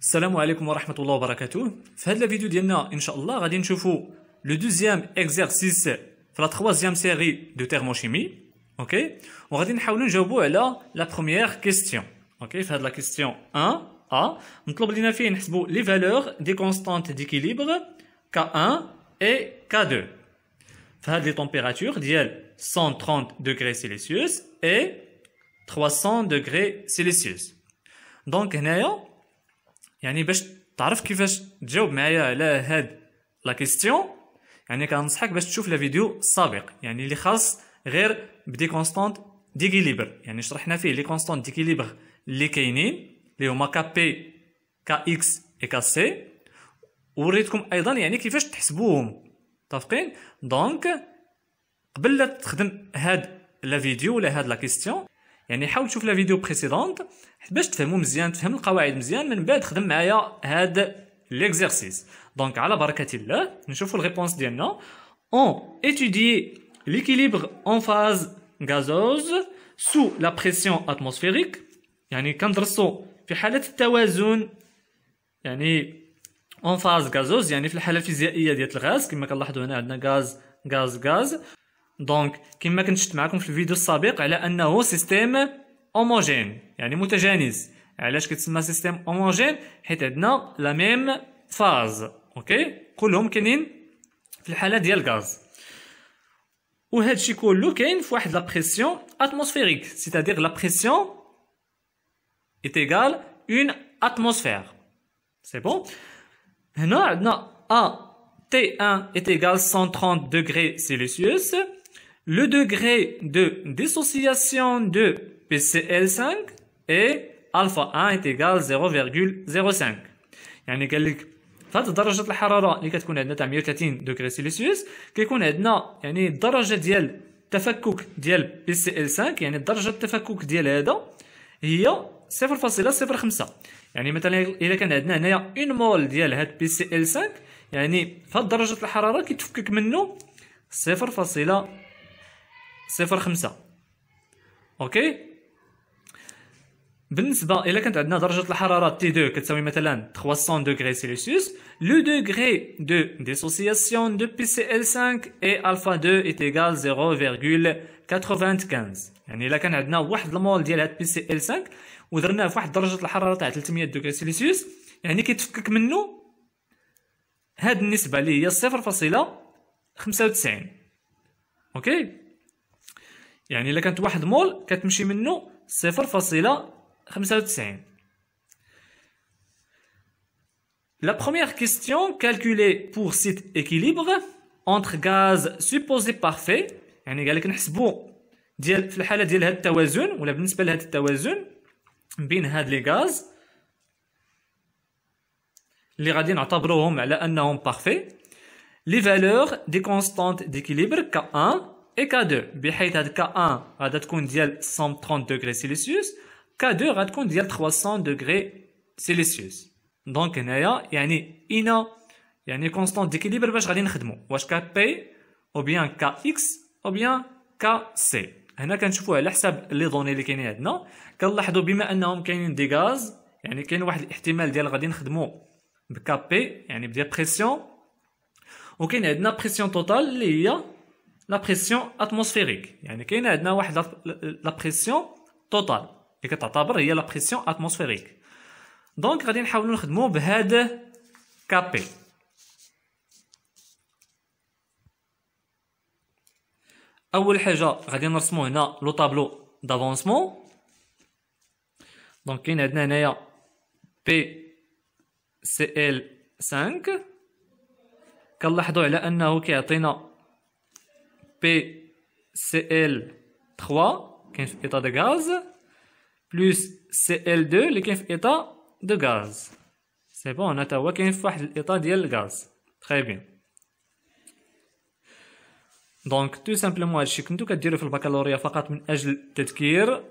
Salam alaikum wa rahmatullah wa barakatou la vidéo nous inshallah, voir le deuxième exercice, la troisième série de thermochimie. Ok? On radin la première question. Ok? Faad la question 1a. Nous à les valeurs des constantes d'équilibre K1 et K2. Faad les températures dièl 130 degrés Celsius et 300 degrés Celsius. Donc, يعني باش تعرف كيفاش تجاوب معايا على هاد لا كيستيون يعني كنصحك باش تشوف لا فيديو السابق يعني اللي خاص غير بدي كونستانت ديكيليبر يعني شرحنا فيه لي كونستانت ديكيليبر اللي كاينين اللي هما كا بي كا اكس اي كا سي وريتكم ايضا يعني كيفاش تحسبوهم متفقين دونك قبل لا تخدم هاد لا فيديو ولا هاد لا كيستيون يعني حاول تشوف لا فيديو بريسيدونت باش تفهمو مزيان تفهم القواعد مزيان من بعد خدم معايا هاد ليكزيرسيس دونك على بركه الله نشوفو الريبونس ديالنا اون اتيدي ليكيليبغ اون فاز غازوز سو لا بريسيون اتموسفيريك يعني كندرسو في حاله التوازن يعني اون فاز غازوز يعني في الحاله الفيزيائيه ديال الغاز كما كنلاحظوا هنا عندنا غاز غاز غاز Donc, comme ce que vous avez vu dans la vidéo de Il y a un système homogène. Il y a une est-ce y a un système homogène qui est dans la même phase. OK C'est ce qu'on a dans la même phase. Et il y a un est C'est-à-dire que la pression atmosphérique, c'est-à-dire la pression est égale à une atmosphère. C'est bon? Il y T1 qui est égal à 130°C. le degré de dissociation de PCL5 est alpha 1 est égal 0,05 يعني قال لك فهاد درجة الحرارة اللي كتكون عندنا تاع 130 دوغري سيليسيوس كيكون عندنا يعني الدرجة ديال التفكك ديال بي سي ال 5 يعني درجة التفكك ديال هذا هي 0.05 يعني مثلا الا كان عندنا هنايا اون مول ديال هاد بي سي ال 5 يعني فهاد درجة الحرارة كيتفكك منه 0.05 صفر خمسة اوكي بالنسبه الى كانت عندنا درجه الحراره تي 2 كتساوي مثلا 300 دوغري سيليسيوس لو دوغري دو ديسوسياسيون دو بي سي ال 5 اي الفا 2 ايت ايغال 0.95 يعني الا كان عندنا واحد المول ديال هاد بي سي ال 5 ودرناه في واحد درجه الحراره تاع 300 دوغري سيليسيوس يعني كيتفكك منه هاد النسبه اللي هي 0.95 اوكي يعني الا كانت واحد مول كتمشي منه 0.95 لا première question, calculée pour سيت équilibre entre gaz supposé parfait, يعني قال لك نحسبوا ديال في الحاله ديال هذا التوازن ولا بالنسبه لهذا التوازن بين هاد لي غاز اللي غادي نعتبروهم على انهم بارفي لي فالور دي كونستانت ديكيليبر ك1 اي كا 2 بحيث هاد كا 1 غادا تكون ديال 130 دوغري سيليسيوس كا 2 غتكون ديال 300 دوغري سيليسيوس دونك هنايا يعني اينا يعني كونستون ديكيليبر باش غادي نخدمو واش كا بي او بيان كا اكس او بيان كا سي هنا كنشوفو على حساب لي دوني اللي كاينين عندنا كنلاحظو بما انهم كاينين دي غاز يعني كاين واحد الاحتمال ديال غادي نخدمو بكا بي يعني بديال بريسيون وكاين عندنا بريسيون توتال اللي هي لا بريسيون اتموسفيريك يعني كاين عندنا واحد لا بريسيون توتال اللي كتعتبر هي لا بريسيون اتموسفيريك دونك غادي نحاولوا نخدموا بهذا كابي اول حاجه غادي نرسمو هنا لو طابلو دافونسمون دونك كاين عندنا هنايا بي سي ال 5 كنلاحظوا على انه كيعطينا PCl3, est l'état de gaz, plus Cl2, qui est l'état de gaz. C'est bon, on a a un l'état de gaz. Très bien. Donc, tout simplement, je suis tout à dire que le baccalauréat pour un peu de temps.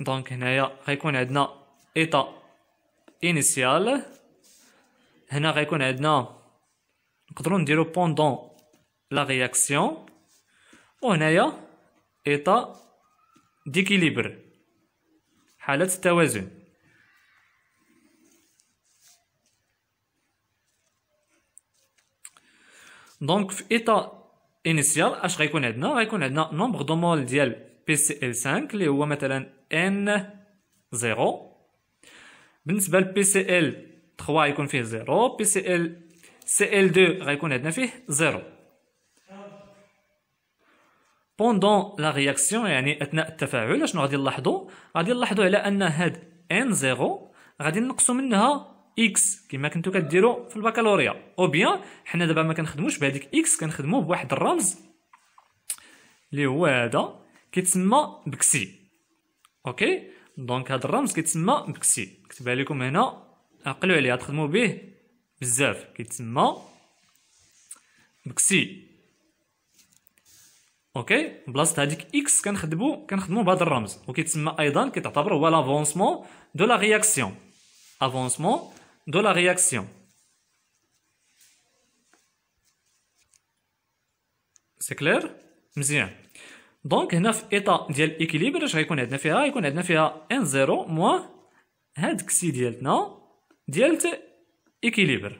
Donc, il y a un état initial nous avons nous pouvons dire pendant la réaction on l'état d'équilibre ah, de donc initial nous avons nombre PCl5 qui est N0 بالنسبه للبي سي ال 3 يكون فيه زيرو بي سي ال سي ال 2 غيكون عندنا فيه زيرو بوندون لا رياكسيون يعني اثناء التفاعل اشنو غادي نلاحظوا غادي نلاحظوا على ان هاد ان زيرو غادي نقصوا منها اكس كما كنتو كديروا في البكالوريا او بيان حنا دابا ما كنخدموش بهذيك اكس كنخدموا بواحد الرمز اللي هو هذا كيتسمى بكسي اوكي دونك هاد الرمز كيتسمى مكسي كتبها لكم هنا عقلوا عليها تخدموا به بزاف كيتسمى مكسي اوكي بلاصه هذيك اكس كنخدمو كنخدمو بهذا الرمز وكيتسمى ايضا كيتعتبر هو لافونسمون دو لا رياكسيون افونسمون دو لا رياكسيون سي كلير مزيان دونك هنا في ايطا ديال الاكيليبر اش غيكون عندنا فيها غيكون عندنا فيها ان زيرو موا هاد كسي ديالتنا ديال اكيليبر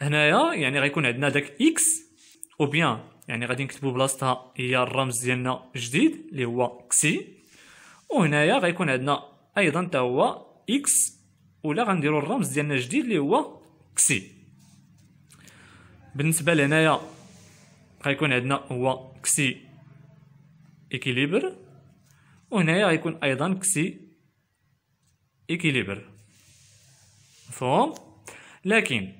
هنايا يعني غيكون عندنا داك اكس او بيان يعني غادي نكتبو بلاصتها هي الرمز ديالنا جديد اللي هو كسي وهنايا غيكون عندنا ايضا تا هو اكس ولا غنديرو الرمز ديالنا الجديد اللي هو كسي بالنسبه لهنايا غيكون عندنا هو كسي إكيليبر وهنايا غيكون أيضا كسي إكيليبر مفهوم لكن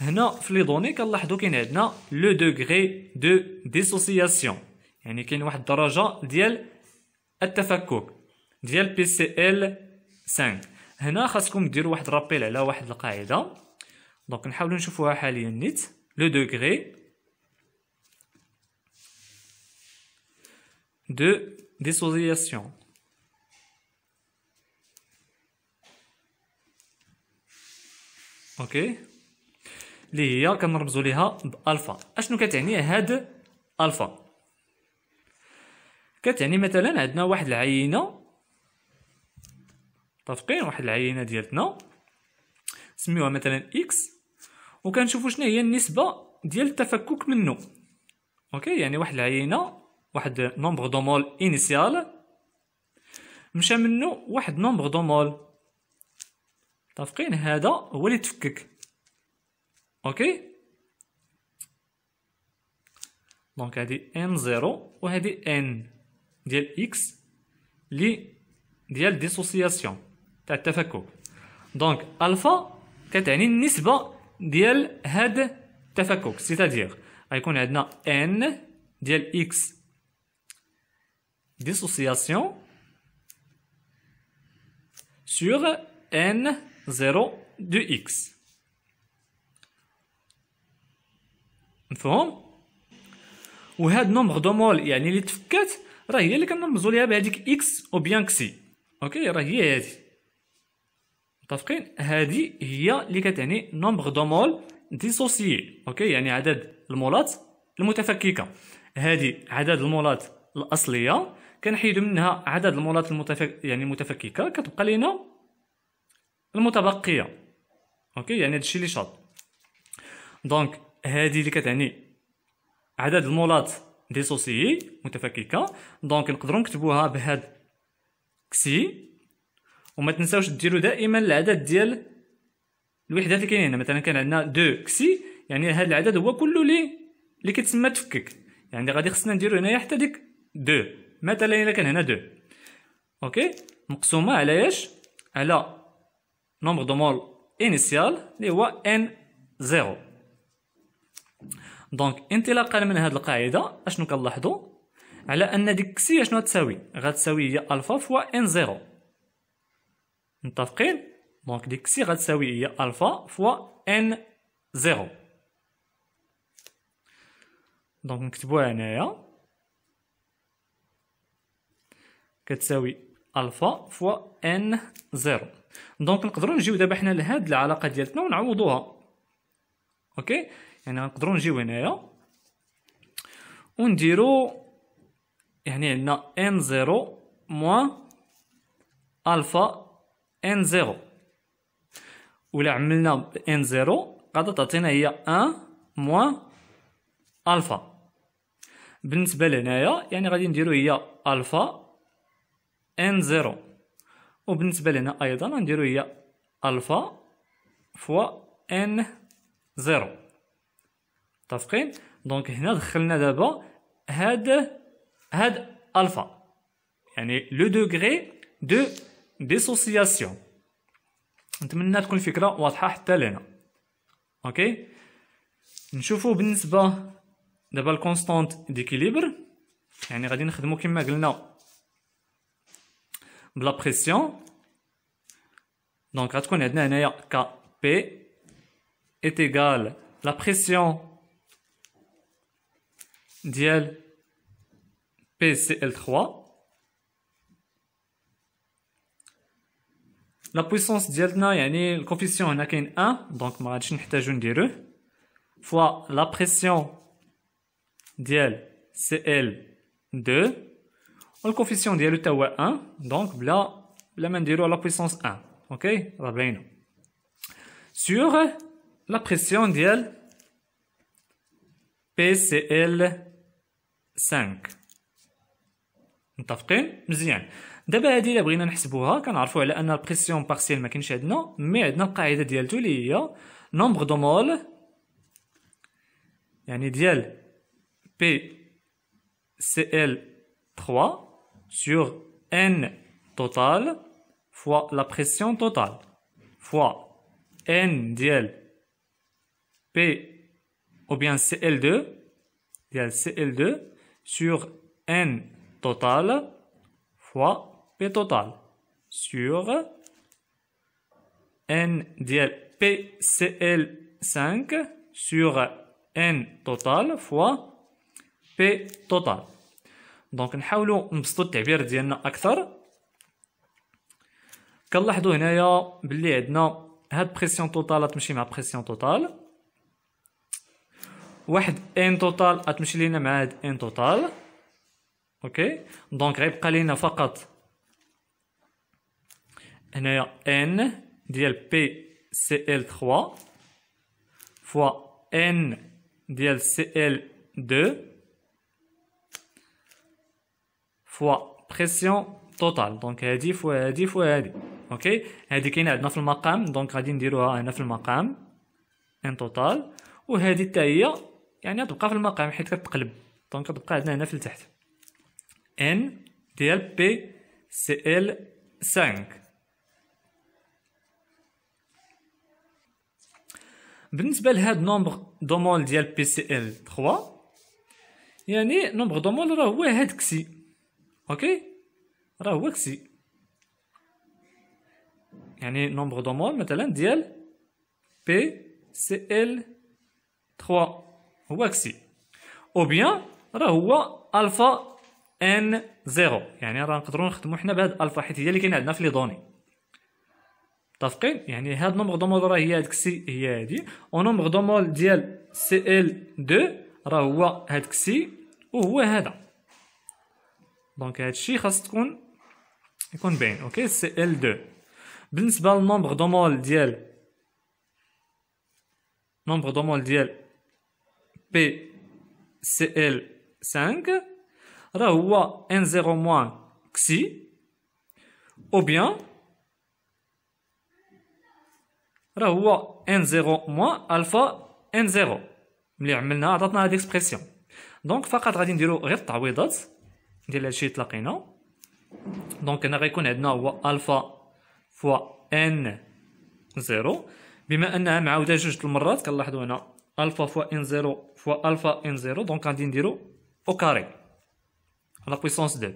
هنا في لي دوني كنلاحظوا كاين عندنا لو دوغري دو ديسوسياسيون يعني كاين واحد الدرجه ديال التفكك ديال بي سي ال 5 هنا خاصكم ديروا واحد رابيل على واحد القاعده دونك نحاولوا نشوفوها حاليا نيت لو دوغري de dissociation. اوكي اللي هي كنرمزو ليها بالفا اشنو كتعني هاد الفا كتعني مثلا عندنا واحد العينه متفقين واحد العينه ديالتنا نسميوها مثلا اكس وكنشوفوا شنو هي النسبه ديال التفكك منه اوكي يعني واحد العينه واحد نومبر مول انيسيال مشى منه واحد نومبر مول متفقين هذا هو اللي تفكك اوكي دونك هادي ان زيرو وهادي ان ديال اكس لي ديال ديسوسياسيون تاع التفكك دونك الفا كتعني النسبه ديال هاد التفكك سيتادير غيكون عندنا ان ديال اكس dissociation sur n0 دو x مفهوم وهاد نومبر دو مول يعني اللي تفكات راه هي اللي كنرمزو ليها بهاديك اكس او بيان كسي اوكي راه هي هادي متفقين هادي هي اللي كتعني نومبر دو مول ديسوسيي اوكي يعني عدد المولات المتفككه هادي عدد المولات الاصليه كنحيدو منها عدد المولات المتفك... يعني المتفككه كتبقى لينا المتبقيه اوكي يعني هادشي اللي شاط دونك هذه اللي كتعني عدد المولات ديسوسيي متفككه دونك نقدروا نكتبوها بهاد كسي وما تنساوش ديروا دائما العدد ديال الوحدات اللي كاينين هنا مثلا كان عندنا دو كسي يعني هذا العدد هو كله لي اللي كتسمى تفكك يعني غادي خصنا نديرو هنايا حتى ديك دو مثلا الا كان هنا دو اوكي مقسومه على ايش على نومبر دو مول انيسيال اللي هو ان زيرو دونك انطلاقا من هذه القاعده اشنو كنلاحظوا على ان ديك سي شنو غتساوي غتساوي هي الفا فوا ان زيرو متفقين دونك ديك سي غتساوي هي الفا فوا ان زيرو دونك نكتبوها هنايا كتساوي الفا فوا ان زيرو دونك نقدروا نجيو دابا حنا لهاد العلاقه ديالتنا ونعوضوها اوكي يعني نقدروا نجيو هنايا ونديرو يعني عندنا ان زيرو موان الفا ان زيرو ولا عملنا ان زيرو غادا تعطينا هي ان موان الفا بالنسبه لهنايا يعني غادي نديرو هي الفا ان زيرو وبالنسبه لنا ايضا غنديرو هي الفا فوا ان زيرو متفقين دونك هنا دخلنا دابا هاد هاد الفا يعني لو دوغري دو ديسوسياسيون نتمنى تكون الفكره واضحه حتى لنا اوكي نشوفو بالنسبه دابا الكونستانت ديكيليبر يعني غادي نخدمو كما قلنا de la pression. Donc, on a Kp est égal à la pression ديال pcl 3 La puissance ديالنا يعني coefficient هنا كاين 1 donc ما غاديش dire fois la pression بريسيون cl 2 la coefficient de l'étoile est 1, donc main le dit à la puissance 1. Ok Sur la pression de la... PCl... 5. On est d'accord Bien. D'abord, il fois, on veut la calculer. On sait que la pression partielle ne se mais nous a la base de tout, qui est... le nombre de molles... qui est... PCl... 3 sur N total fois la pression totale fois N diel P ou bien CL2 diel CL2 sur N total fois P total sur N diel cl 5 sur N total fois P total. دونك نحاولوا نبسطوا التعبير ديالنا اكثر كنلاحظوا هنايا باللي عندنا هاد بريسيون توتال تمشي مع بريسيون توتال واحد ان توتال غتمشي لينا مع هاد ان توتال اوكي دونك غيبقى لينا فقط هنايا ان ديال بي سي ال 3 فوا ان ديال سي ال 2 فوا بريسيون توتال دونك هادي فوا هادي فوا هادي اوكي هادي كاينه عندنا في المقام دونك غادي نديروها هنا في المقام ان توتال وهادي حتى هي يعني تبقى في المقام حيت كتقلب دونك غتبقى عندنا هنا في التحت ان ديال بي سي ال 5 بالنسبه لهاد نومبر دومول ديال بي سي ال 3 يعني نومبر دومول راه هو هاد كسي اوكي راه هو كسي يعني نومبر دو مول مثلا ديال بي سي ال 3 هو كسي او بيان راه هو الفا ان زيرو يعني راه نقدروا نخدموا حنا بهاد الفا حيت هي اللي كاينه عندنا في لي دوني متفقين يعني هاد نومبر دو مول راه هي هاد سي هي هادي و نومبر دو مول ديال سي ال 2 راه هو هاد كسي وهو هذا دونك هادشي خاص تكون يكون باين اوكي سي ال 2 بالنسبه للنومبر مول ديال نومبر مول ديال بي سي ال 5 راه هو ان 0 موان كسي او بيان راه هو ان 0 موان الفا ان 0 ملي عملنا عطاتنا هاد الاكسبرسيون دونك فقط غادي نديرو غير التعويضات ديال هادشي اللي تلاقينا دونك هنا غيكون عندنا هو الفا فوا ان زيرو بما انها معاوده جوج المرات كنلاحظوا هنا الفا فوا ان زيرو فوا الفا ان زيرو دونك غادي نديرو او كاري على بويسونس دو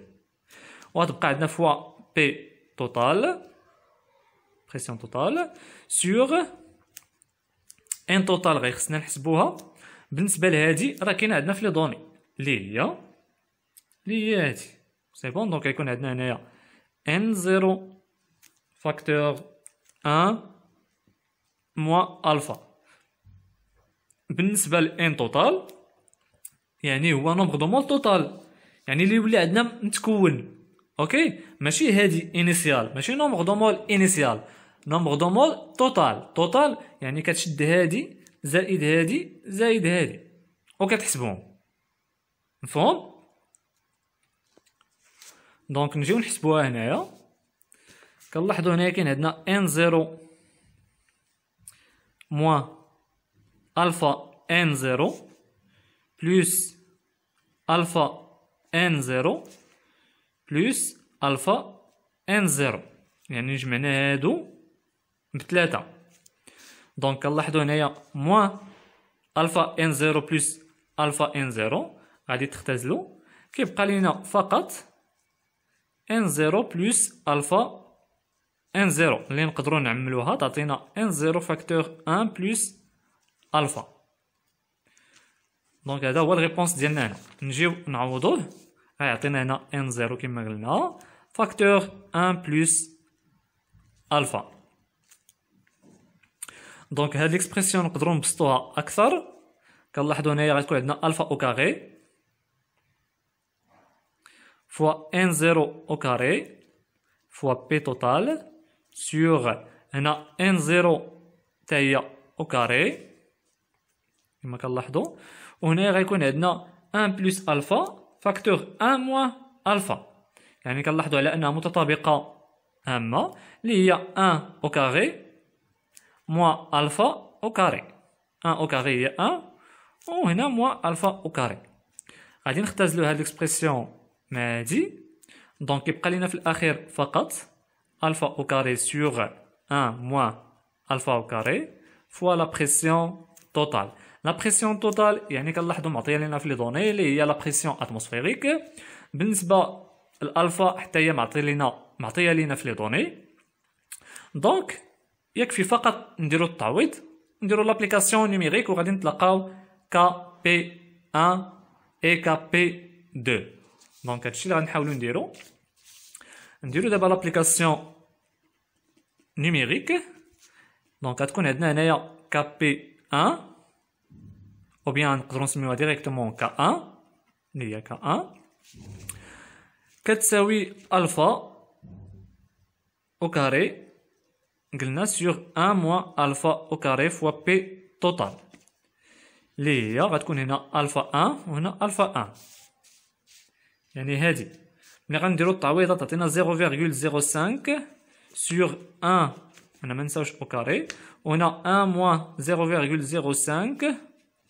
وغتبقى عندنا فوا بي توتال بريسيون توتال سور ان توتال غيخصنا نحسبوها بالنسبه لهادي راه كاينه عندنا في لي دوني اللي هي لي هي هادي سي بون دونك غيكون عندنا هنايا ان زيرو فاكتور ان موا الفا بالنسبه لان توتال يعني هو نومبر دو مول توتال يعني اللي يولي عندنا متكون اوكي ماشي هادي انيسيال ماشي نومبر دو مول انيسيال نومبر دو مول توتال توتال يعني كتشد هادي زائد هادي زائد هادي وكتحسبهم مفهوم دونك نجيو نحسبوها هنايا كنلاحظوا هنايا كاين عندنا ان زيرو موان الفا ان زيرو بلوس الفا ان زيرو بلوس الفا ان زيرو يعني جمعنا هادو بثلاثة دونك كنلاحظوا هنايا موان الفا ان زيرو بلوس الفا ان زيرو غادي تختازلو كيبقى لينا فقط ان زيرو بلس الفا ان زيرو اللي نقدروا نعملوها تعطينا ان زيرو فاكتور ان بلس الفا دونك هذا هو الريبونس ديالنا هنا نجيو نعوضوه غيعطينا آه، هنا ان زيرو كما قلنا فاكتور ان بلس الفا دونك هاد ليكسبرسيون نقدروا نبسطوها اكثر كنلاحظوا هنايا غتكون عندنا الفا او كاري fois n 0 au carré fois P total sur n 0 taille au carré On كنلاحظوا وهنا غيكون عندنا 1 plus alpha, facteur 1 vous alpha. يعني كنلاحظوا على انها متطابقه هامه اللي هي 1 au carré moins الفا au carré. 1 او كاري هي 1 وهنا موان الفا او On غادي نختزلوا هاد معادي دونك يبقى لينا في الاخير فقط الفا او كاري سور 1 موان الفا او كاري فوا لا بريسيون توتال لا بريسيون توتال يعني كنلاحظوا معطيه لينا في لي دوني اللي هي لا بريسيون اتموسفيريك بالنسبه الالفا حتى هي معطيه لينا معطيه لينا في لي دوني دونك يكفي فقط نديرو التعويض نديرو لابليكاسيون نيميريك وغادي نتلاقاو كا بي 1 اي كا بي 2 دونك هادشي اللي غنحاولو نديرو نديرو دابا لابليكاسيون نيميريك دونك غتكون عندنا هنايا كابي 1 او بيان نقدروا نسميوها ديريكتومون كا 1 اللي هي كا 1 كتساوي الفا او كاري قلنا سيغ 1 موا الفا او كاري فوا بي توتال اللي هي غتكون هنا الفا 1 وهنا الفا 1 Mais on a 0,05 sur 1, on a 1 moins 0,05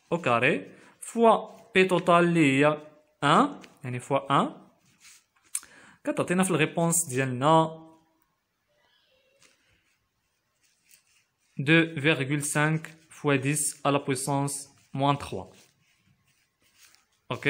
au carré, fois P total, il y a 1, 1, réponse 2,5 fois 10 à la puissance moins 3. Ok?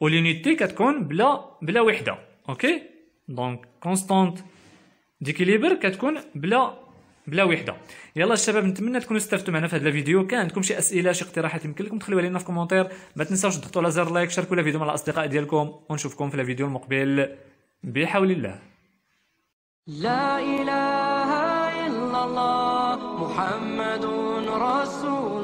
واليونيتي كتكون بلا بلا وحده اوكي دونك كونستانت ديكيليبر كتكون بلا بلا وحده يلا الشباب نتمنى تكونوا استفدتوا معنا في هذا الفيديو كان عندكم شي اسئله شي اقتراحات يمكن لكم تخليوها لنا في الكومونتير ما تنساوش تضغطوا على زر لايك شاركوا الفيديو مع الاصدقاء ديالكم ونشوفكم في الفيديو المقبل بحول الله لا اله الا الله محمد رسول